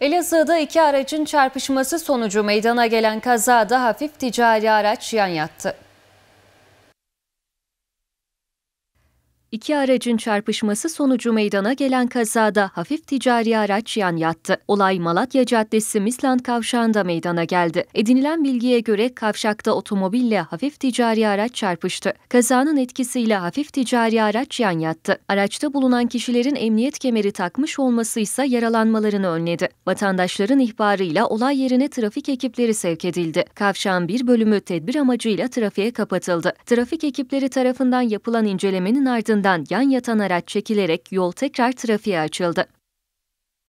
Elazığ'da iki aracın çarpışması sonucu meydana gelen kazada hafif ticari araç yan yattı. İki aracın çarpışması sonucu meydana gelen kazada hafif ticari araç yan yattı. Olay Malatya Caddesi Misland Kavşağı'nda meydana geldi. Edinilen bilgiye göre kavşakta otomobille hafif ticari araç çarpıştı. Kazanın etkisiyle hafif ticari araç yan yattı. Araçta bulunan kişilerin emniyet kemeri takmış olması ise yaralanmalarını önledi. Vatandaşların ihbarıyla olay yerine trafik ekipleri sevk edildi. Kavşağın bir bölümü tedbir amacıyla trafiğe kapatıldı. Trafik ekipleri tarafından yapılan incelemenin ardından Ardından yan yatan araç çekilerek yol tekrar trafiğe açıldı.